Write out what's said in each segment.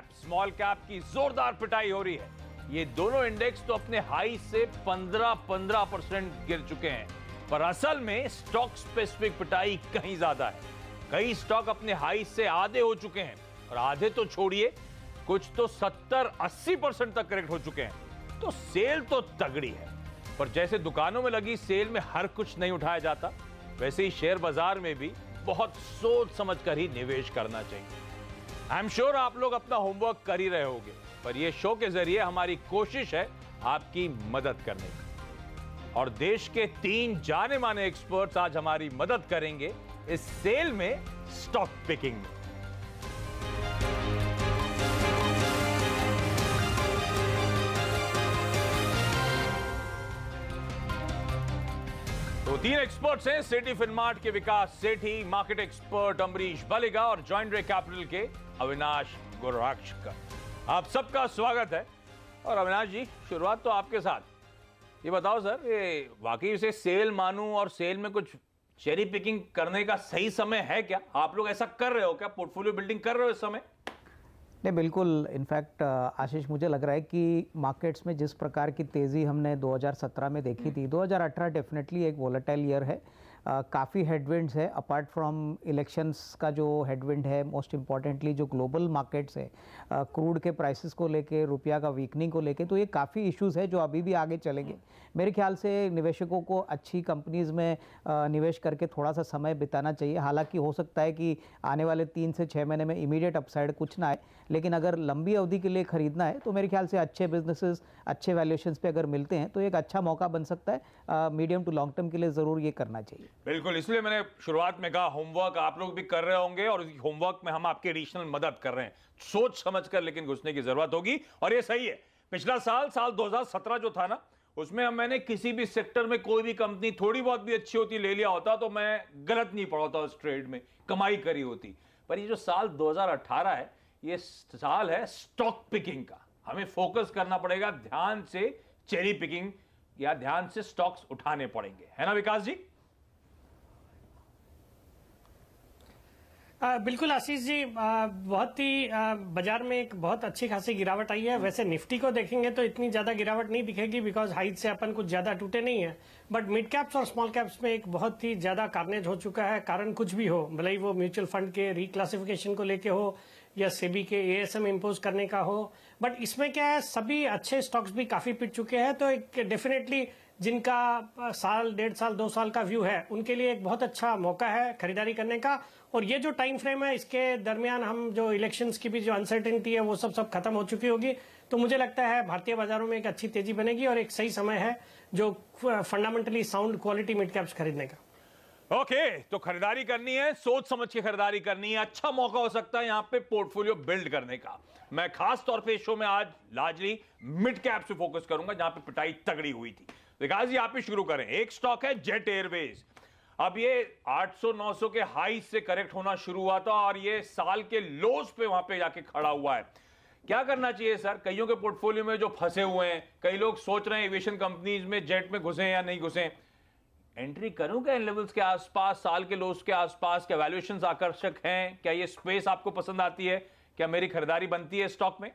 Cap small cap की जोरदार पिटाई हो रही है ये दोनों इंडेक्स तो अपने हाई से 15-15 परसेंट गिर चुके हैं पर असल में स्टॉक स्पेसिफिक पिटाई कहीं ज्यादा है कई स्टॉक अपने हाई से आधे हो चुके हैं और आधे तो छोड़िए कुछ तो 70-80 परसेंट तक करेक्ट हो चुके हैं तो सेल तो तगड़ी है पर जैसे दुकानों में लगी सेल में हर कुछ नहीं उठाया जाता वैसे ही शेयर बाजार में भी बहुत सोच समझ ही निवेश करना चाहिए आई एम श्योर आप लोग अपना होमवर्क कर ही रहे होंगे पर यह शो के जरिए हमारी कोशिश है आपकी मदद करने की और देश के तीन जाने माने एक्सपर्ट्स आज हमारी मदद करेंगे इस सेल में स्टॉक पिकिंग में तो तीन एक्सपर्ट्स हैं सिटी फिनमार्ट के विकास सेठी मार्केट एक्सपर्ट अमरीश बलिगा और ज्वाइंट रे कैपिटल के अविनाश गुरुराक्ष का आप सबका स्वागत है और अविनाश जी शुरुआत तो आपके साथ ये बताओ सर ये वाकई से सेल मानूं और सेल में कुछ चेरी पिकिंग करने का सही समय है क्या आप लोग ऐसा कर रहे हो क्या पोर्टफोलियो बिल्डिंग कर रहे हो इस समय नहीं बिल्कुल इनफैक्ट आशीष मुझे लग रहा है कि मार्केट्स में जिस प्रकार की तेज़ी हमने 2017 में देखी थी 2018 डेफिनेटली एक वॉलेटाइल ईयर है काफ़ी हेडविंड्स है अपार्ट फ्रॉम इलेक्शंस का जो हेडविंड है मोस्ट इम्पॉर्टेंटली जो ग्लोबल मार्केट्स है क्रूड के प्राइसेस को लेके रुपया का वीकनिंग को लेके तो ये काफ़ी इश्यूज है जो अभी भी आगे चलेंगे हम्म। मेरे ख्याल से निवेशकों को अच्छी कंपनीज़ में निवेश करके थोड़ा सा समय बिताना चाहिए हालांकि हो सकता है कि आने वाले तीन से छः महीने में इमीडिएट अपसाइड कुछ ना आए लेकिन अगर लंबी अवधि के लिए खरीदना है तो मेरे ख्याल से अच्छे बिजनेसेस अच्छे वैल्यूएशंस पर अगर मिलते हैं तो एक अच्छा मौका बन सकता है मीडियम टू लॉन्ग टर्म के लिए ज़रूर ये करना चाहिए बिल्कुल इसलिए मैंने शुरुआत में कहा होमवर्क आप लोग भी कर रहे होंगे और होमवर्क में हम आपकी एडिशनल मदद कर रहे हैं सोच समझ कर लेकिन घुसने की जरूरत होगी और ये सही है पिछला साल साल 2017 जो था ना उसमें हम मैंने किसी भी सेक्टर में कोई भी कंपनी थोड़ी बहुत भी अच्छी होती ले लिया होता तो मैं गलत नहीं पड़ा होता उस ट्रेड में कमाई करी होती पर ये जो साल 2018 है ये साल है स्टॉक पिकिंग का हमें फोकस करना पड़ेगा ध्यान से चेरी पिकिंग या ध्यान से स्टॉक्स उठाने पड़ेंगे है ना विकास जी आ, बिल्कुल आशीष जी आ, बहुत ही बाजार में एक बहुत अच्छी खासी गिरावट आई है हम्म। वैसे निफ्टी को देखेंगे तो इतनी ज्यादा गिरावट नहीं दिखेगी बिकॉज हाइट से अपन कुछ ज्यादा टूटे नहीं है बट मिड कैप्स और स्मॉल कैप्स में एक बहुत ही ज्यादा कारनेज हो चुका है कारण कुछ भी हो भले ही वो म्यूचुअल फंड के रिक्लासिफिकेशन को लेके हो या सेबी के एएसएम इम्पोज करने का हो बट इसमें क्या है सभी अच्छे स्टॉक्स भी काफी पिट चुके हैं तो एक डेफिनेटली जिनका साल डेढ़ साल दो साल का व्यू है उनके लिए एक बहुत अच्छा मौका है खरीदारी करने का और ये जो टाइम फ्रेम है इसके दरमियान हम जो इलेक्शंस की भी जो अनसर्टेनिटी है वो सब सब खत्म हो चुकी होगी तो मुझे लगता है भारतीय बाजारों में एक अच्छी तेजी बनेगी और एक सही समय है जो fundamentally sound quality mid caps खरीदने का ओके okay, तो खरीदारी करनी है सोच समझ के खरीदारी करनी है अच्छा मौका हो सकता है यहां पे पोर्टफोलियो बिल्ड करने का मैं खास तौर पे शो में आज लार्जली मिड कैप से फोकस करूंगा जहां पे पिटाई तगड़ी हुई थी विकास जी आप ही शुरू करें एक स्टॉक है जेट एयरवेज अब ये 800-900 के हाई से करेक्ट होना शुरू हुआ था और ये साल के लोस पे वहां पे जाके खड़ा हुआ है क्या करना चाहिए सर कईयों के पोर्टफोलियो में जो फंसे हुए हैं कई लोग सोच रहे हैं एविएशन कंपनीज में जेट में घुसे या नहीं घुसे एंट्री करूं क्या इन लेवल्स के आसपास साल के लोस के आसपास क्या वैल्यूएशन आकर्षक हैं क्या ये स्पेस आपको पसंद आती है क्या मेरी खरीदारी बनती है स्टॉक में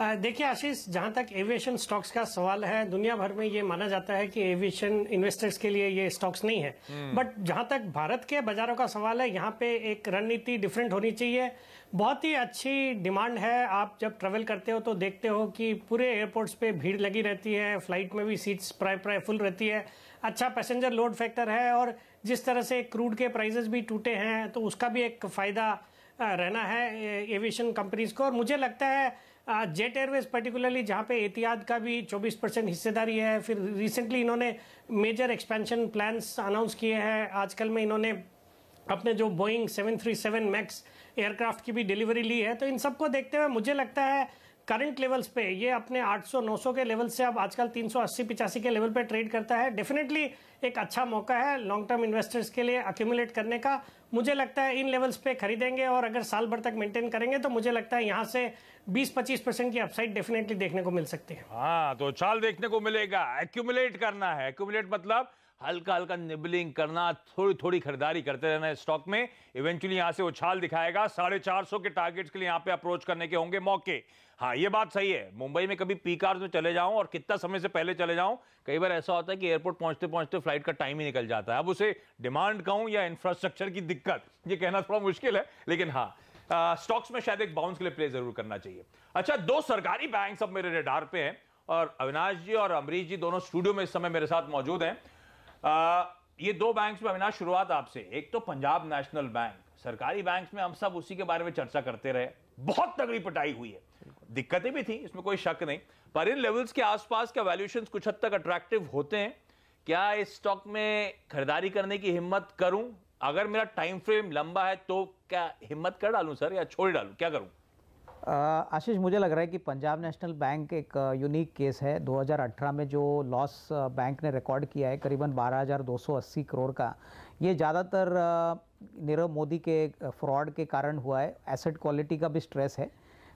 देखिए आशीष जहां तक एविएशन स्टॉक्स का सवाल है दुनिया भर में ये माना जाता है कि एविएशन इन्वेस्टर्स के लिए ये स्टॉक्स नहीं है बट हम्म। जहां तक भारत के बाजारों का सवाल है यहाँ पे एक रणनीति डिफरेंट होनी चाहिए बहुत ही अच्छी डिमांड है आप जब ट्रेवल करते हो तो देखते हो कि पूरे एयरपोर्ट्स पे भीड़ लगी रहती है फ्लाइट में भी सीट्स प्राय प्राय फुल रहती है अच्छा पैसेंजर लोड फैक्टर है और जिस तरह से क्रूड के प्राइजेस भी टूटे हैं तो उसका भी एक फ़ायदा रहना है एविएशन कंपनीज को और मुझे लगता है जेट एयरवेज पर्टिकुलरली जहाँ पे एहतियात का भी 24 परसेंट हिस्सेदारी है फिर रिसेंटली इन्होंने मेजर एक्सपेंशन प्लान्स अनाउंस किए हैं आजकल में इन्होंने अपने जो बोइंग 737 मैक्स एयरक्राफ्ट की भी डिलीवरी ली है तो इन सबको देखते हुए मुझे लगता है करंट लेवल्स पे ये अपने 800 900 के लेवल से अब आजकल 380 पिचासी के लेवल पे ट्रेड करता है डेफिनेटली एक अच्छा मौका है लॉन्ग टर्म इन्वेस्टर्स के लिए अक्यूमुलेट करने का मुझे लगता है इन लेवल्स पे खरीदेंगे और अगर साल भर तक मेंटेन करेंगे तो मुझे लगता है यहाँ से 20-25 परसेंट की अपसाइड डेफिनेटली देखने को मिल सकती है हाँ तो चाल देखने को मिलेगा एक्यूमुलेट करना है एक्यूमुलेट मतलब हल्का हल्का निबलिंग करना थोड़ी थोड़ी खरीदारी करते रहना स्टॉक में इवेंचुअली यहां से उछाल दिखाएगा साढ़े चार सौ के टारगेट्स के लिए यहां पे अप्रोच करने के होंगे मौके हाँ ये बात सही है मुंबई में कभी पी कार में चले जाऊं और कितना समय से पहले चले जाऊं कई बार ऐसा होता है कि एयरपोर्ट पहुंचते पहुंचते फ्लाइट का टाइम ही निकल जाता है अब उसे डिमांड कहूं या इंफ्रास्ट्रक्चर की दिक्कत ये कहना थोड़ा मुश्किल है लेकिन हाँ स्टॉक्स में शायद एक बाउंस के लिए प्ले जरूर करना चाहिए अच्छा दो सरकारी बैंक अब मेरे रेडार पे हैं और अविनाश जी और अमरीश जी दोनों स्टूडियो में इस समय मेरे साथ मौजूद हैं ये दो बैंक्स में अविनाश शुरुआत आपसे एक तो पंजाब नेशनल बैंक सरकारी बैंक में हम सब उसी के बारे में चर्चा करते रहे बहुत तगड़ी पटाई हुई है दिक्कतें भी थी इसमें कोई शक नहीं पर इन लेवल्स के आसपास का वैल्यूएशन कुछ हद तक अट्रैक्टिव होते हैं क्या इस स्टॉक में खरीदारी करने की हिम्मत करूं अगर मेरा टाइम फ्रेम लंबा है तो क्या हिम्मत कर डालूं सर या छोड़ डालूं क्या करूं आशीष मुझे लग रहा है कि पंजाब नेशनल बैंक एक यूनिक केस है 2018 में जो लॉस बैंक ने रिकॉर्ड किया है करीबन 12,280 करोड़ का ये ज़्यादातर नीरव मोदी के फ्रॉड के कारण हुआ है एसेट क्वालिटी का भी स्ट्रेस है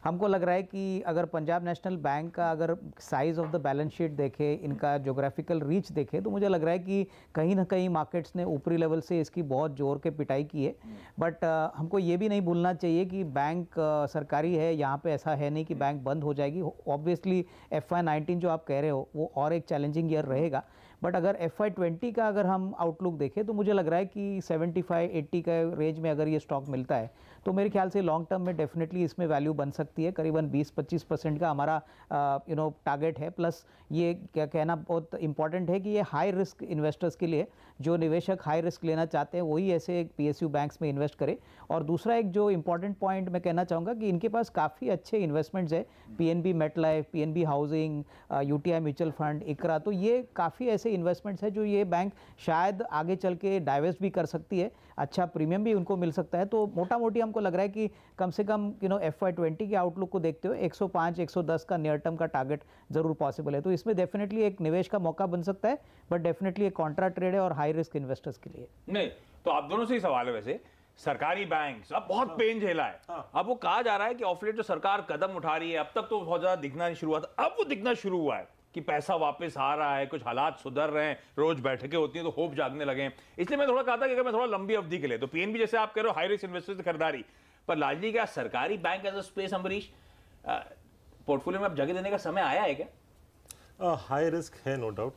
हमको लग रहा है कि अगर पंजाब नेशनल बैंक का अगर size of the balance sheet देखे इनका जोग्राफिकल रीच देखे तो मुझे लग रहा है कि कहीं ना कहीं मार्केट्स ने ऊपरी लेवल से इसकी बहुत जोर के पिटाई की है बट हमको ये भी नहीं भूलना चाहिए कि बैंक सरकारी है यहाँ पे ऐसा है नहीं कि बैंक बंद हो जाएगी ऑब्वियसली एफ आई जो आप कह रहे हो वो और एक चैलेंजिंग ईयर रहेगा बट अगर एफ आई ट्वेंटी का अगर हम आउटलुक देखें तो मुझे लग रहा है कि सेवेंटी फाइव एट्टी का रेंज में अगर ये स्टॉक मिलता है तो मेरे ख्याल से लॉन्ग टर्म में डेफिनेटली इसमें वैल्यू बन सकती है करीबन बीस पच्चीस परसेंट का हमारा यू नो टारगेट है प्लस ये क्या कहना बहुत इंपॉर्टेंट है कि ये हाई रिस्क इन्वेस्टर्स के लिए जो निवेशक हाई रिस्क लेना चाहते हैं वही ऐसे पी एस यू बैंक्स में इन्वेस्ट करें और दूसरा एक जो इंपॉर्टेंट पॉइंट मैं कहना चाहूँगा कि इनके पास काफ़ी अच्छे इन्वेस्टमेंट्स है P N B Met Life P N B housing U T I mutual fund ICRA तो ये काफ़ी ऐसे सारी इन्वेस्टमेंट्स है जो ये बैंक शायद आगे चल के डाइवर्स भी कर सकती है अच्छा प्रीमियम भी उनको मिल सकता है तो मोटा मोटी हमको लग रहा है कि कम से कम you know F I twenty के आउटलुक को देखते हो 105 110 का नियर टर्म का टारगेट जरूर पॉसिबल है तो इसमें डेफिनेटली एक निवेश का मौका बन सकता है बट डेफिनेटली एक कॉन्ट्रा ट्रेड है और हाई रिस्क इन्वेस्टर्स के लिए नहीं तो आप दोनों से ही सवाल है वैसे सरकारी बैंक अब बहुत हाँ। पेन झेला है हाँ। अब वो कहा जा रहा है कि ऑफलेट जो सरकार कदम उठा रही है अब तक तो बहुत ज्यादा दिखना नहीं शुरू हुआ था अब वो दिखना शुरू हुआ है कि पैसा वापस आ रहा है कुछ हालात सुधर रहे हैं रोज बैठकें होती हैं तो होप जागने लगे हैं इसलिए मैं थोड़ा कहा था कि अगर मैं थोड़ा लंबी अवधि के लिए तो पी जैसे आप कह रहे हो हाई रिस्क इन्वेस्टर्स की खरीदारी पर लाजली क्या सरकारी bank as a space Ambareesh portfolio में आप जगह देने का समय आया है क्या हाई रिस्क है नो डाउट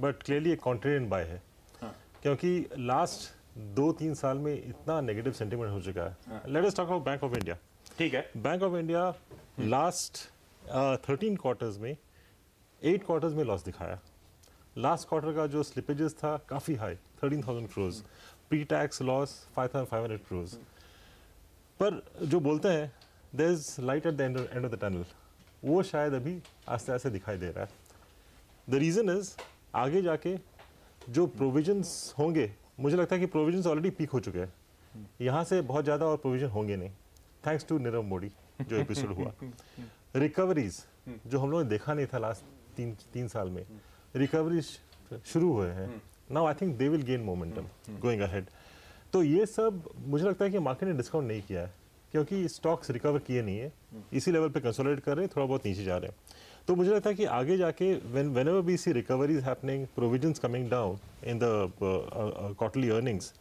बट क्लियरली एक कॉन्टिनेंट बाय है हाँ। क्योंकि लास्ट दो तीन साल में इतना नेगेटिव सेंटीमेंट हो चुका है let us talk about Bank of India ठीक है Bank of India last thirteen quarters में एट क्वार्टर्स में लॉस दिखाया लास्ट क्वार्टर का जो स्लिपेजेस था काफ़ी high thirteen thousand crores pre tax loss five thousand five hundred crores पर जो बोलते हैं there is light at the end of the tunnel वो शायद अभी आस्ते आस्ते दिखाई दे रहा है द रीज़न इज़ आगे जाके जो प्रोविजन्स होंगे मुझे लगता है कि प्रोविजन ऑलरेडी पीक हो चुके हैं यहाँ से बहुत ज़्यादा और प्रोविजन होंगे नहीं थैंक्स टू नीरव मोदी जो एपिसोड हुआ रिकवरीज जो हम लोगों ने देखा नहीं था लास्ट तीन तीन साल में रिकवरी शुरू हुए हैं now I think they will gain momentum going ahead तो ये सब मुझे लगता है कि मार्केट ने डिस्काउंट नहीं किया है क्योंकि स्टॉक्स रिकवर किए नहीं है हम्म। इसी लेवल पे कंसोलिडेट कर रहे हैं थोड़ा बहुत नीचे जा रहे हैं तो मुझे लगता है कि आगे जाके when whenever B C recovery is happening provisions coming down in the quarterly earnings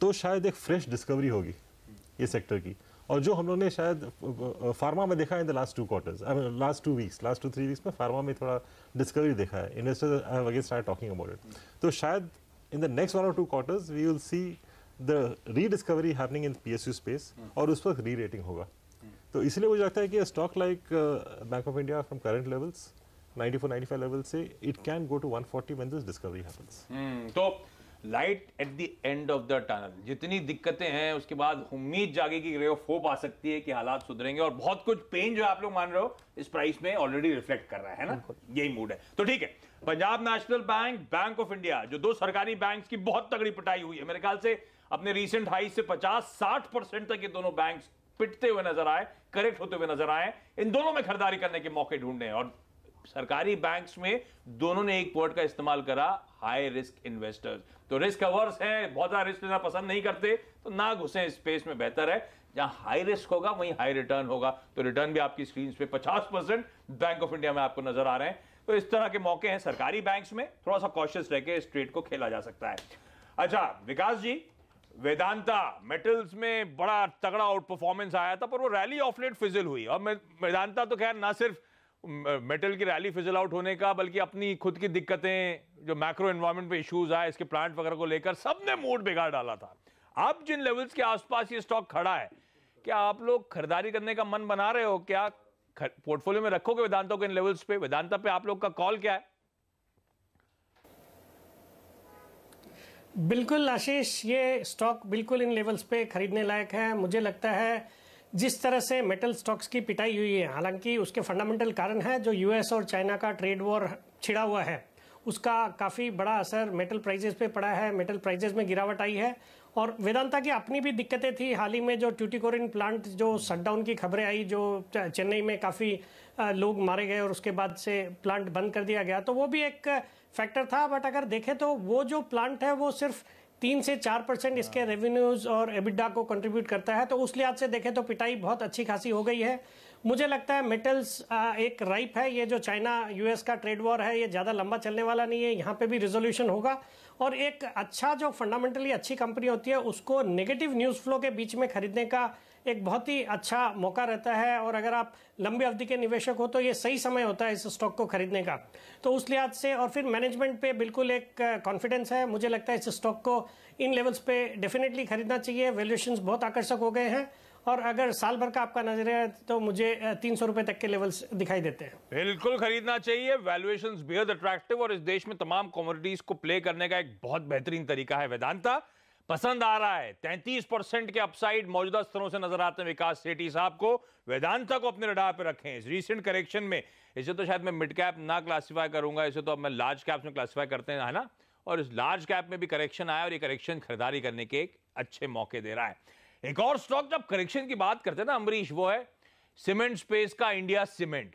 तो शायद एक फ्रेश डिस्कवरी होगी हम्म। ये सेक्टर की और जो हम लोग ने शायद फार्मा में देखा है in the last two quarters last two weeks last two three weeks में फार्मा में थोड़ा डिस्कवरी देखा है investors again start talking about it तो शायद इन द नेक्स्ट वन और two quarters we will see the rediscovery happening in P S U space और उस वक्त री रेटिंग होगा तो इसलिए मुझे लगता है कि stock like Bank of India from current levels 94 95 level से it can go to 140 when this discovery happens तो light at the end of the tunnel जितनी दिक्कतें हैं उसके बाद उम्मीद जागेगी कि रे ऑफ होप आ सकती है कि हालात सुधरेंगे और बहुत कुछ पेन जो आप लोग मान रहे हो इस प्राइस में ऑलरेडी रिफ्लेक्ट कर रहा है ना यही मूड है तो ठीक है Punjab national Bank Bank of India जो दो सरकारी बैंक की बहुत तगड़ी पिटाई हुई है मेरे ख्याल से अपने रिसेंट हाई से पचास साठ परसेंट तक ये दोनों बैंक पिटते हुए नजर आए करेक्ट होते हुए नजर आए इन दोनों में खरीदारी करने के मौके ढूंढने और सरकारी बैंक्स में दोनों ने एक वर्ड का इस्तेमाल करा हाई रिस्क इन्वेस्टर्स तो रिस्क अवर्स है बहुत सारा रिस्क लेना पसंद नहीं करते तो ना घुसे स्पेस में बेहतर है जहां हाई रिस्क होगा वहीं हाई रिटर्न होगा तो रिटर्न भी आपकी स्क्रीन पे 50 परसेंट बैंक ऑफ इंडिया में आपको नजर आ रहे हैं तो इस तरह के मौके हैं सरकारी बैंक्स में थोड़ा सा कॉशियस रह इस ट्रेड को खेला जा सकता है अच्छा विकास जी वेदांता मेटल्स में बड़ा तगड़ा आउट परफॉर्मेंस आया था पर वो रैली ऑफलेट फिजिल हुई और वेदांता तो खैर ना सिर्फ मेटल की रैली फिजल आउट होने का बल्कि अपनी खुद की दिक्कतें जो मैक्रो इन्वायरमेंट पे इश्यूज आए इसके प्लांट वगैरह को लेकर सबने मूड बिगाड़ डाला था अब जिन लेवल्स के आसपास ये स्टॉक खड़ा है क्या आप लोग खरीदारी करने का मन बना रहे हो क्या पोर्टफोलियो में रखोगे वेदांतों के इन लेवल्स पे वेदांता पे आप लोग का कॉल क्या है बिल्कुल आशीष ये स्टॉक बिल्कुल इन लेवल्स पे खरीदने लायक है मुझे लगता है जिस तरह से मेटल स्टॉक्स की पिटाई हुई है हालांकि उसके फंडामेंटल कारण है जो यूएस और चाइना का ट्रेड वॉर छिड़ा हुआ है उसका काफ़ी बड़ा असर मेटल प्राइजेस पे पड़ा है मेटल प्राइजेस में गिरावट आई है और वेदांता की अपनी भी दिक्कतें थी हाल ही में जो ट्यूटिकोरिन प्लांट जो शटडाउन की खबरें आई जो चेन्नई में काफ़ी लोग मारे गए और उसके बाद से प्लांट बंद कर दिया गया तो वो भी एक फैक्टर था बट अगर देखें तो वो जो प्लांट है वो सिर्फ तीन से चार परसेंट इसके रेवेन्यूज हाँ। और एबिडा को कंट्रीब्यूट करता है तो उस लिहाज से देखें तो पिटाई बहुत अच्छी खासी हो गई है मुझे लगता है मेटल्स एक राइप है ये जो चाइना यूएस का ट्रेड वॉर है ये ज़्यादा लंबा चलने वाला नहीं है यहाँ पे भी रिजोल्यूशन होगा और एक अच्छा जो फंडामेंटली अच्छी कंपनी होती है उसको नेगेटिव न्यूज़ फ्लो के बीच में खरीदने का एक बहुत ही अच्छा मौका रहता है और अगर आप लंबी अवधि के निवेशक हो तो ये सही समय होता है इस स्टॉक को खरीदने का तो उस लिहाज से और फिर मैनेजमेंट पे बिल्कुल एक कॉन्फिडेंस है मुझे लगता है इस स्टॉक को इन लेवल्स पे डेफिनेटली खरीदना चाहिए वैल्यूएशन बहुत आकर्षक हो गए हैं और अगर साल भर का आपका नजरिया है तो मुझे तीन सौ रुपए तक के लेवल्स दिखाई देते हैं बिल्कुल खरीदना चाहिए वैल्यूएशन बेहद अट्रैक्टिव और इस देश में तमाम कॉमोडिटीज को प्ले करने का एक बहुत बेहतरीन तरीका है वेदांता पसंद आ रहा है तैंतीस परसेंट के अपसाइड मौजूदा स्तरों से नजर आते हैं विकास सेठी साहब को वेदांता को अपने रडार पर रखें इस रिसेंट करेक्शन में इसे तो शायद मैं मिड कैप ना क्लासीफाई करूंगा इसे तो अब मैं लार्ज कैप्स में क्लासीफाई करते हैं है ना और इस लार्ज कैप में भी करेक्शन आया और ये करेक्शन खरीदारी करने के एक अच्छे मौके दे रहा है एक और स्टॉक जब करेक्शन की बात करते हैं ना अमरीश वो है सीमेंट स्पेस का इंडिया सीमेंट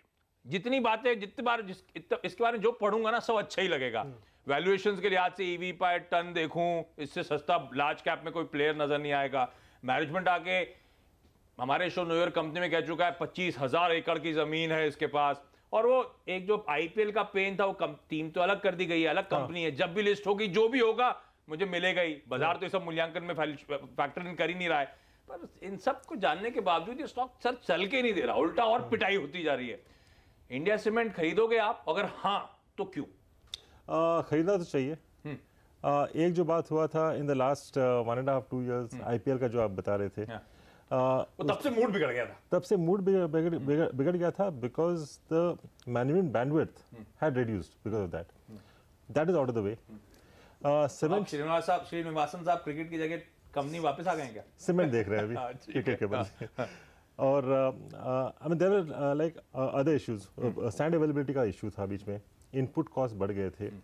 जितनी बातें जितनी बार जिस इसके बारे में जो पढ़ूंगा ना सब अच्छा ही लगेगा वैल्यूएशन हम्म। के लिहाज से ईवी पर टन देखूं इससे सस्ता लार्ज कैप में कोई प्लेयर नजर नहीं आएगा मैनेजमेंट आके हमारे शो न्यूयॉर्क कंपनी में कह चुका है पच्चीस हजार एकड़ की जमीन है इसके पास और वो एक जो आईपीएल का पेन था वो कम, टीम तो अलग कर दी गई है अलग कंपनी हाँ। है जब भी लिस्ट होगी जो भी होगा मुझे मिलेगा ही बाजार तो इस सब मूल्यांकन में फैक्टर इन कर ही नहीं रहा है पर इन सब को जानने के बावजूद ये स्टॉक सर चल के नहीं दे रहा उल्टा और पिटाई होती जा रही है इंडिया सीमेंट खरीदोगे आप अगर हाँ तो क्यों खरीदना तो चाहिए आ, हम्म। एक जो बात हुआ था in the last one and half two years IPL का जो आप बता रहे थे yeah. हाँ। तब से मूड बिगड़ गया था तब से मूड बिगड़ बिगड़, हम्म। बिगड़ गया था because the management bandwidth had reduced because of that that is out of the way cement Srinivas साहब श्रीनिवासन साहब क्रिकेट की जगह कंपनी वापस आ गए क्या सिमेंट देख रहे हैं अभी हाँ, क्रिकेट के बाद और I mean there like other issues sand availability का इशू था बीच में इनपुट कॉस्ट बढ़ गए थे hmm.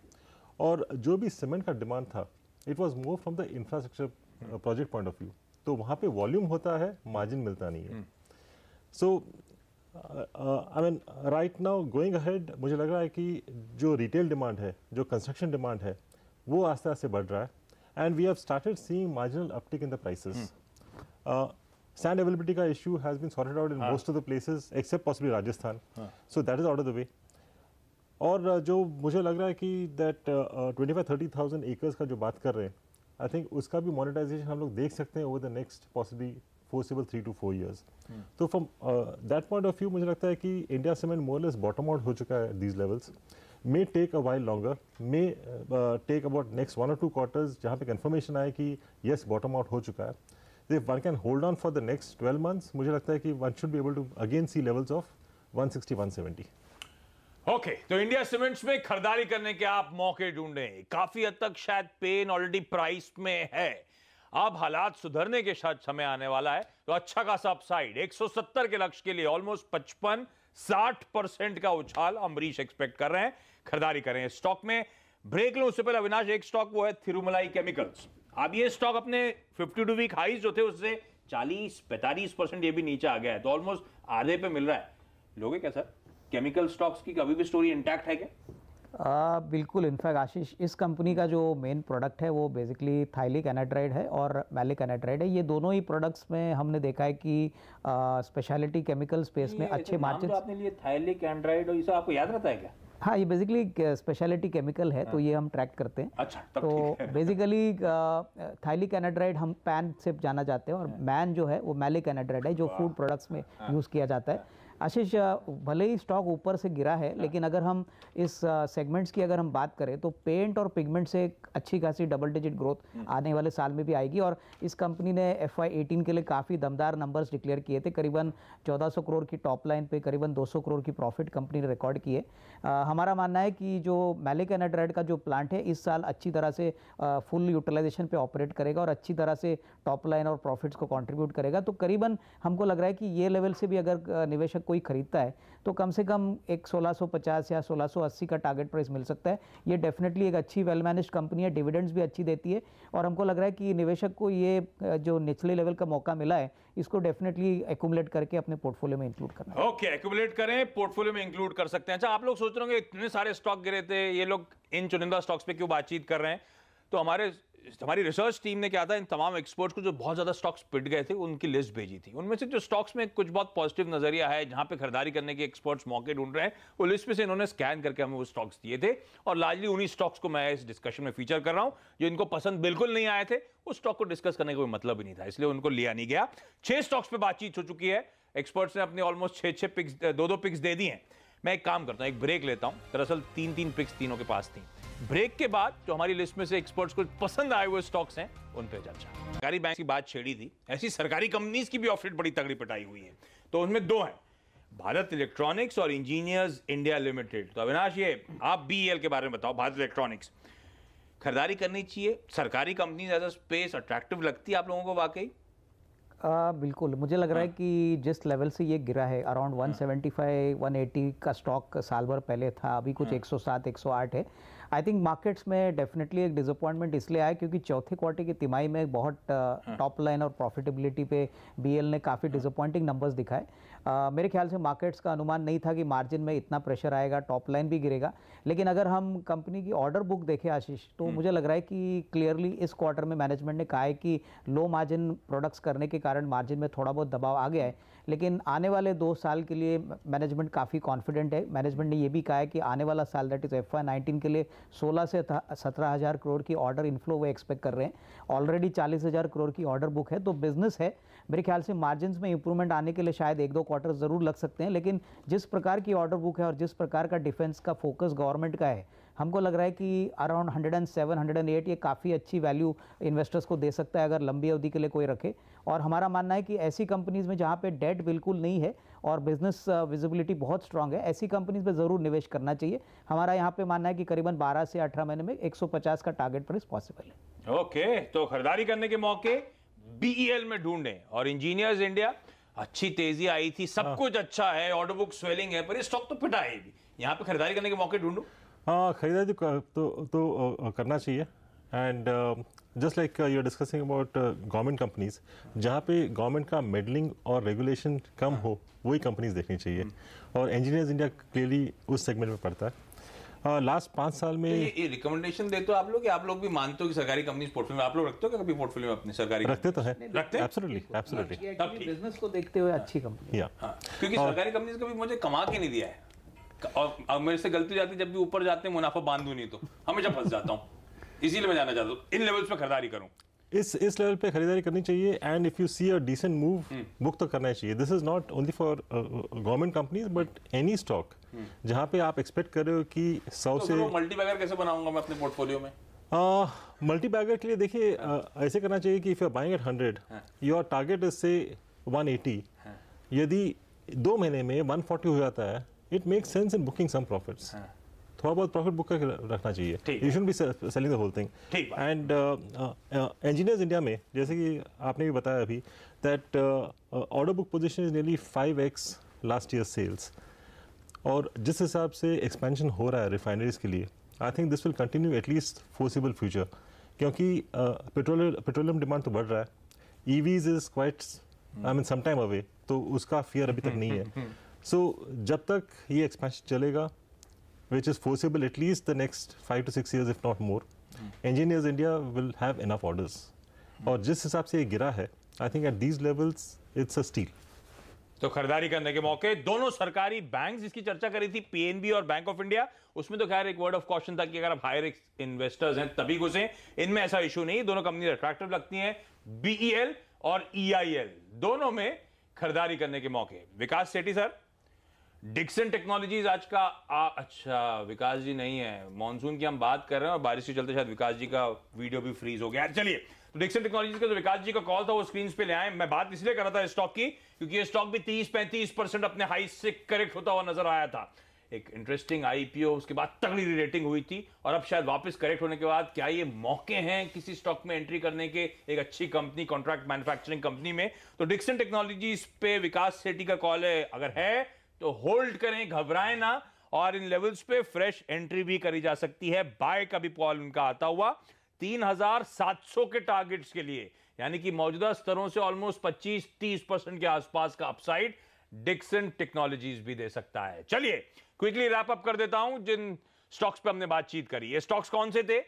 और जो भी सीमेंट का डिमांड था it was more from the infrastructure project point of view तो वहाँ पे वॉल्यूम होता है मार्जिन मिलता नहीं है so I mean right now going ahead मुझे लग रहा है कि जो रिटेल डिमांड है जो कंस्ट्रक्शन डिमांड है वो आस्ते आस्ते बढ़ रहा है and we have started seeing marginal uptake in the prices sand availability ka issue has been sorted out in most of the places except possibly Rajasthan. So that is out of the way. Or uh, जो मुझे लग रहा है कि that 25-30,000 uh, uh, acres का जो बात कर रहे I think उसका भी monetization हम लोग देख सकते हैं over the next possibly foreseeable three to four years. so from uh, that point of view मुझे लगता है कि India cement more or less bottom out हो चुका है these levels. May take a while longer. May take about next one or two quarters जहाँ पे confirmation आए कि yes bottom out हो चुका है. if one can hold on for the next 12 months, mujhe lagta hai ki one should be able to again see levels of 160, 170. okay to okay, तो India Cements में खरीदारी करने के आप मौके hain kafi had tak shayad pain already priced mein hai अब हालात सुधरने के साथ समय आने वाला है तो अच्छा खासा अपसाइड 170 के लक्ष्य के लिए ऑलमोस्ट 55 60 परसेंट का उछाल अमरीश एक्सपेक्ट कर रहे हैं खरीदारी करें स्टॉक में ब्रेक लो उससे पहले अविनाश एक स्टॉक वो है थिरुमलाई केमिकल्स अब ये स्टॉक अपने फिफ्टी टू वीक हाइज जो थे उससे चालीस पैंतालीस परसेंट ये भी नीचे आ गया है तो ऑलमोस्ट आधे पे मिल रहा है लोगे क्या सर केमिकल स्टॉक्स की कभी भी स्टोरी इंटैक्ट है क्या आ, बिल्कुल इनफैक्ट आशीष इस कंपनी का जो मेन प्रोडक्ट है वो बेसिकली थाइलिक एनाड्राइड है और मैलिक एनाड्राइड है ये दोनों ही प्रोडक्ट्स में हमने देखा है कि स्पेशलिटी केमिकल स्पेस में अच्छे मार्जिन तो आपने लिए थाइलिक एनाड्राइड और ये आपको याद रहता है क्या हाँ ये बेसिकली स्पेशलिटी केमिकल है तो हाँ। ये हम ट्रैक करते हैं अच्छा तब तो बेसिकली थाइलिक एनाड्राइड हम पैन से जाना जाते हैं और मैन हाँ। जो है वो मैलिक एनाड्राइड है जो फूड प्रोडक्ट्स में यूज़ हाँ। किया जाता है आशीष भले ही स्टॉक ऊपर से गिरा है हाँ। लेकिन अगर हम इस सेगमेंट्स की अगर हम बात करें तो पेंट और पिगमेंट से अच्छी खासी डबल डिजिट ग्रोथ आने वाले साल में भी आएगी और इस कंपनी ने एफ आई के लिए काफ़ी दमदार नंबर्स डिक्लेयर किए थे करीबन 1400 करोड़ की टॉप लाइन पे करीबन 200 करोड़ की प्रॉफिट कंपनी ने रिकॉर्ड किए हमारा मानना है कि जो मैलिक एनाड्राइड का जो प्लांट है इस साल अच्छी तरह से फुल यूटिलाइजेशन पे ऑपरेट करेगा और अच्छी तरह से टॉप लाइन और प्रॉफिट्स को कॉन्ट्रीब्यूट करेगा तो करीबन हमको लग रहा है कि ये लेवल से भी अगर निवेशक कोई ख़रीदता है तो कम से कम एक 1650 या 1680 का टारगेट प्राइस मिल सकता है ये डेफिनेटली एक अच्छी वेल मैनेज कंपनी है डिविडेंड्स भी अच्छी देती है और हमको लग रहा है कि निवेशक को ये जो निचले लेवल का मौका मिला है इसको डेफिनेटली एकुमुलेट करके अपने पोर्टफोलियो में इंक्लूड करना ओके okay, करें पोर्टफोलियो में इंक्लूड कर सकते हैं अच्छा आप लोग सोच रहे होंगे इतने सारे स्टॉक गिरे थे ये लोग इन चुनिंदा स्टॉक्स पर क्यों बातचीत कर रहे हैं तो हमारे हमारी रिसर्च टीम ने क्या था इन तमाम एक्सपर्ट्स को जो बहुत ज़्यादा स्टॉक्स पिट गए थे उनकी लिस्ट भेजी थी उनमें से जो स्टॉक्स में कुछ बहुत पॉजिटिव नजरिया है जहां पे खरीदारी करने के एक्सपर्ट्स मौके ढूंढ रहे हैं वो लिस्ट में से इन्होंने स्कैन करके हमें वो स्टॉक्स दिए थे और लार्जली उन्हीं स्टॉक्स को मैं इस डिस्कशन में फीचर कर रहा हूँ जो इनको पसंद बिल्कुल नहीं आए थे उस स्टॉक को डिस्कस करने का कोई मतलब ही नहीं था इसलिए उनको लिया नहीं गया छह स्टॉक्स पर बातचीत हो चुकी है एक्सपर्ट्स ने अपने ऑलमोस्ट छह छह पिक्स दो दो पिक्स दे दी हैं मैं एक काम करता हूँ एक ब्रेक लेता हूँ दरअसल तीन तीन पिक्स तीनों के पास थी ब्रेक के बाद जो हमारी लिस्ट में से एक्सपर्ट्स को पसंद आए हुए स्टॉक्स हैं उन पर चर्चा सरकारी बैंक की बात छेड़ी थी ऐसी सरकारी कंपनीज की भी ऑफरेट बड़ी तगड़ी पटाई हुई है तो उनमें दो हैं भारत इलेक्ट्रॉनिक्स और इंजीनियर्स इंडिया लिमिटेड तो अविनाश ये आप बी e के बारे में बताओ भारत इलेक्ट्रॉनिक्स खरीदारी करनी चाहिए सरकारी कंपनी ज़्यादा स्पेस अट्रैक्टिव लगती है आप लोगों को वाकई आ, बिल्कुल मुझे लग रहा है हाँ। कि जिस लेवल से ये गिरा है अराउंड 175 180 का स्टॉक साल भर पहले था अभी कुछ 107 हाँ। 108 है आई थिंक मार्केट्स में डेफिनेटली एक डिसअपॉइंटमेंट इसलिए आया क्योंकि चौथे क्वार्टर की तिमाही में बहुत टॉप लाइन हाँ। और प्रॉफिटेबिलिटी पे बीएल ने काफ़ी डिसअपॉइंटिंग नंबर्स दिखाए Uh, मेरे ख्याल से मार्केट्स का अनुमान नहीं था कि मार्जिन में इतना प्रेशर आएगा टॉप लाइन भी गिरेगा लेकिन अगर हम कंपनी की ऑर्डर बुक देखें आशीष तो हाँ। मुझे लग रहा है कि क्लियरली इस क्वार्टर में मैनेजमेंट ने कहा है कि लो मार्जिन प्रोडक्ट्स करने के कारण मार्जिन में थोड़ा बहुत दबाव आ गया है लेकिन आने वाले दो साल के लिए मैनेजमेंट काफ़ी कॉन्फिडेंट है मैनेजमेंट ने ये भी कहा है कि आने वाला साल that is F I nineteen के लिए 16 से सत्रह हज़ार करोड़ की ऑर्डर इनफ्लो वो एक्सपेक्ट कर रहे हैं ऑलरेडी चालीस हज़ार करोड़ की ऑर्डर बुक है तो बिज़नेस है मेरे ख्याल से मार्जिन में इंप्रूवमेंट आने के लिए शायद एक दो क्वार्टर ज़रूर लग सकते हैं लेकिन जिस प्रकार की ऑर्डर बुक है और जिस प्रकार का डिफेंस का फोकस गवर्नमेंट का है हमको लग रहा है कि around hundred hundred and seven and eight ये काफ़ी अच्छी वैल्यू इन्वेस्टर्स को दे सकता है अगर लंबी अवधि के लिए कोई रखे और हमारा मानना है कि ऐसी कंपनीज़ में जहाँ पे डेट बिल्कुल नहीं है और बिजनेस विजिबिलिटी uh, बहुत स्ट्रांग है ऐसी कंपनीज़ में ज़रूर निवेश करना चाहिए हमारा यहाँ पे मानना है कि करीबन 12 से 18 महीने में 150 का टारगेट प्राइस पॉसिबल है ओके तो खरीदारी करने के मौके बी e में ढूंढें और इंजीनियर्स इंडिया अच्छी तेजी आई थी सब हाँ। कुछ अच्छा है ऑर्डर बुक स्वेलिंग है पर स्टॉक तो फिटा है यहाँ पे खरीदारी करने के मौके ढूंढू हाँ खरीदारी तो, तो, तो करना चाहिए and just like you are discussing about government companies जहाँ पे गवर्नमेंट का मेडलिंग और रेगुलेशन कम हो वही कंपनीज देखनी चाहिए हम्म। और इंजीनियर्स इंडिया क्लियरली उस सेगमेंट में पड़ता है लास्ट पाँच पांच साल में तो ये, रिकमेंडेशन देते हो आप लोग आप लोग भी मानते हो कि सरकारी कंपनीज पोर्टफोलियो में आप लोग रखते हो कभी पोर्टफोलियो में अपने सरकारी रखते तो है रखते एब्सोल्युटली एब्सोल्युटली बिजनेस को देखते हुए अच्छी कंपनी हाँ, क्योंकि सरकारी कंपनीज कभी मुझे कमा के नहीं दिया है और, मेरे से गलती जाती जब भी ऊपर जाते हैं मुनाफा बांधू नहीं तो हमेशा फंस जाता हूँ इसीलिए मैं जाना चाहता हूँ इन लेवल्स पे खरीदारी करूँ इस इस लेवल पे खरीदारी करनी चाहिए and if you see a decent move book तो करना चाहिए this is not only for government companies but any stock जहां पे आप एक्सपेक्ट कर रहे हो कि सौ तो से तो मल्टी बैगर कैसे बनाऊंगा मैं अपने पोर्टफोलियो में मल्टी uh, बैगर के लिए देखिए uh, ऐसे करना चाहिए कि if you are buying at hundred your target is से वन यदि दो महीने में 140 हो जाता है it makes sense in booking some profits थोड़ा बहुत प्रॉफिट बुक करके रखना चाहिए you should be selling the whole thing and Engineers India में जैसे कि आपने भी बताया अभी that order book position is nearly five X last year sales और जिस हिसाब से एक्सपेंशन हो रहा है रिफाइनरीज के लिए I think this will continue at least foreseeable future क्योंकि पेट्रोल पेट्रोलियम डिमांड तो बढ़ रहा है EVs is quite I mean some time away तो उसका फियर अभी तक नहीं है हम्म, हम्म, हम्म। सो जब तक ये एक्सपेंशन चलेगा which is foreseeable at least the next five to six years if not more Engineers India will have enough orders और जिस हिसाब से ये गिरा है I think at these levels it's a steal तो खरीदारी करने के मौके दोनों सरकारी बैंक जिसकी चर्चा करी थी पीएनबी और बैंक ऑफ इंडिया उसमें तो खैर एक वर्ड ऑफ कॉशन था कि अगर आप हायर इन्वेस्टर्स हैं तभी घुसे इनमें ऐसा इशू नहीं दोनों कंपनी अट्रैक्टिव लगती हैं बीईएल e और ईआईएल e दोनों में खरीदारी करने के मौके Vikas Sethi sir Dixon Technologies आज का आ, अच्छा विकास जी नहीं है मानसून की हम बात कर रहे हैं और बारिश के चलते शायद विकास जी का वीडियो भी फ्रीज हो गया अच्छा, चलिए तो डिक्सन टेक्नोलॉजीज का जो विकास जी का कॉल था वो स्क्रीन पे ले आए मैं बात इसलिए कर रहा था स्टॉक की क्योंकि ये स्टॉक भी तीस पैंतीस परसेंट अपने हाई से करेक्ट होता हुआ नजर आया था एक इंटरेस्टिंग आईपीओ उसके बाद तगड़ी रेटिंग हुई थी और अब शायद वापस करेक्ट होने के बाद क्या ये मौके हैं किसी स्टॉक में एंट्री करने के एक अच्छी कंपनी कॉन्ट्रैक्ट मैन्युफैक्चरिंग कंपनी में तो डिक्सन टेक्नोलॉजीज पे विकास सेटी का कॉल है अगर है तो होल्ड करें घबराएं ना और इन लेवल्स पे फ्रेश एंट्री भी करी जा सकती है बाय का भी कॉल उनका आता हुआ 3,700 के टारगेट्स के लिए यानी कि मौजूदा स्तरों से ऑलमोस्ट 25-30 परसेंट के आसपास का अपसाइड डिक्सन टेक्नोलॉजीज भी दे सकता है चलिए क्विकली रैप अप कर देता हूं जिन स्टॉक्स पे हमने बातचीत करी ये स्टॉक्स कौन से थे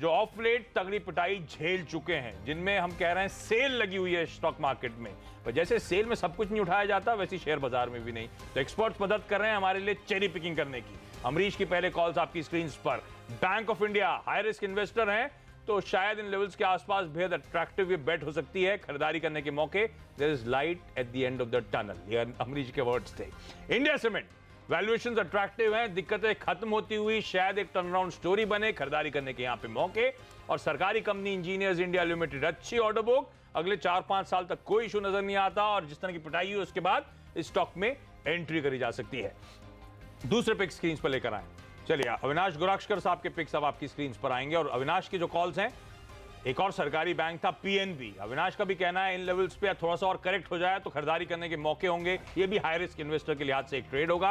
जो ऑफ लेट तगड़ी पिटाई झेल चुके हैं जिनमें हम कह रहे हैं सेल लगी हुई है स्टॉक मार्केट में पर जैसे सेल में सब कुछ नहीं उठाया जाता वैसे शेयर बाजार में भी नहीं तो एक्सपर्ट्स मदद कर रहे हैं हमारे लिए चेरी पिकिंग करने की अमरीश की पहले कॉल्स आपकी स्क्रीन पर Bank of India high risk investor हैं तो शायद इन लेवल्स के आसपास बेहद अट्रैक्टिव ये बेट हो सकती है खरीदारी करने के मौके there is light at the end of the tunnel ये अमरीश के वर्ड्स थे इंडिया सीमेंट वैल्यूएशन अट्रैक्टिव हैं दिक्कतें खत्म होती हुई शायद एक टर्नराउंड स्टोरी बने खरीदारी करने के यहाँ पे मौके और सरकारी कंपनी इंजीनियर्स इंडिया लिमिटेड अच्छी ऑर्डर बुक अगले चार पांच साल तक कोई इशू नजर नहीं आता और जिस तरह की पिटाई हुई उसके बाद स्टॉक में एंट्री करी जा सकती है दूसरे पिक स्क्रीन पर लेकर आए चलिए अविनाश गोराक्षकर साहब के पिक्स अब आपकी स्क्रीन पर आएंगे और अविनाश के जो कॉल्स हैं एक और सरकारी बैंक था पीएनबी अविनाश का भी कहना है इन लेवल्स पे थोड़ा सा और करेक्ट हो जाए तो खरीदारी करने के मौके होंगे ये भी हाई रिस्क इन्वेस्टर के लिहाज से एक ट्रेड होगा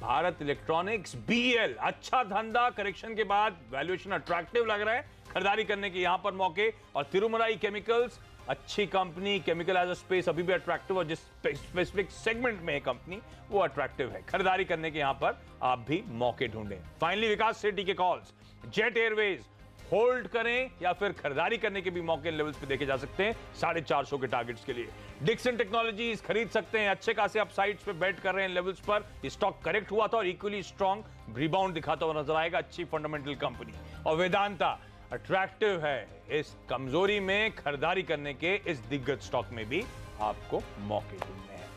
भारत इलेक्ट्रॉनिक्स बीएल अच्छा धंधा करेक्शन के बाद वैल्यूएशन अट्रैक्टिव लग रहा है खरीदारी करने के यहां पर मौके और तिरुमलाई केमिकल्स अच्छी company chemical as a space अभी भी अट्रैक्टिव और जिस स्पेसिफिक सेगमेंट में है कंपनी वो अट्रैक्टिव है खरीदारी करने के यहां पर आप भी मौके ढूंढें फाइनली विकास सिटी के कॉल्स जेट एयरवेज होल्ड करें या फिर खरीदारी करने के भी मौके लेवल्स पे देखे जा सकते हैं साढ़े चार सौ के टारगेट्स के लिए डिक्सन टेक्नोलॉजी खरीद सकते हैं अच्छे खासे आप साइड्स पे बैट कर रहे हैं लेवल्स पर स्टॉक करेक्ट हुआ था और इक्वली स्ट्रॉन्ग रिबाउंड दिखाता हुआ नजर आएगा अच्छी फंडामेंटल कंपनी और वेदांता अट्रैक्टिव है इस कमजोरी में खरीदारी करने के इस दिग्गज स्टॉक में भी आपको मौके मिलने हैं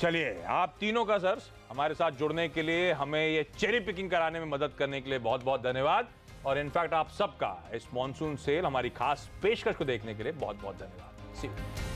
चलिए आप तीनों का सर हमारे साथ जुड़ने के लिए हमें ये चेरी पिकिंग कराने में मदद करने के लिए बहुत बहुत धन्यवाद और इनफैक्ट आप सबका इस मानसून सेल हमारी खास पेशकश को देखने के लिए बहुत बहुत धन्यवाद सी